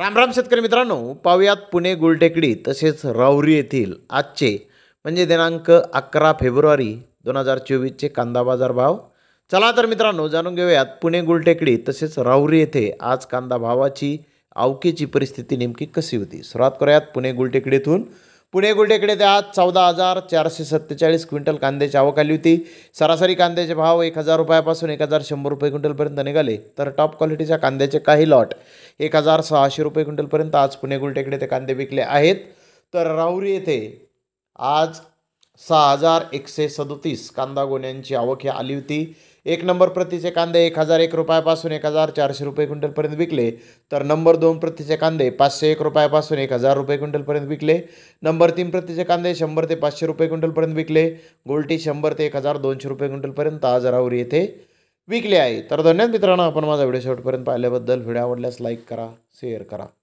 रामराम शेतकरी मित्रांनो पाहूयात पुणे गुलटेकडी तसेच राहुरी येथील आजचे म्हणजे दिनांक अकरा फेब्रुवारी दोन हजार चोवीसचे कांदा बाजार भाव चला तर मित्रांनो जाणून घेऊयात पुणे गुलटेकडी तसेच राहुरी येथे आज कांदा भावाची आवकेची परिस्थिती नेमकी कशी होती सुरुवात करूयात पुणे गुलटेकडीतून पुणे गुलटेकडे आज चौदा हजार चारशे सत्तेचाळीस क्विंटल कांद्याची आवक आली होती सरासरी कांद्याचे भाव एक हजार रुपयापासून एक हजार शंभर रुपये क्विंटलपर्यंत निघाले तर टॉप क्वालिटीच्या कांद्याचे काही लॉट एक हजार सहाशे रुपये क्विंटलपर्यंत आज पुणे गुलटेकडे ते कांदे विकले आहेत तर राहुरी येथे आज सहा हजार एकशे सदोतीस कांदा गोण्यांची आवक ही आली होती एक नंबर प्रतीचे कांदे एक हजार एक रुपयापासून एक हजार चारशे रुपये क्विंटलपर्यंत विकले तर नंबर दोन प्रतीचे कांदे पाचशे एक रुपयापासून एक हजार रुपये क्विंटलपर्यंत विकले नंबर तीन प्रतीचे कांदे शंभर ते पाचशे रुपये क्विंटलपर्यंत विकले गोल्टी शंभर ते एक हजार दोनशे रुपये क्विंटलपर्यंत आज रावर येथे विकले आहे तर धन्यवाद मित्रांनो आपण माझा व्हिडिओ शेवटपर्यंत पाहिल्याबद्दल व्हिडिओ आवडल्यास लाईक करा शेअर करा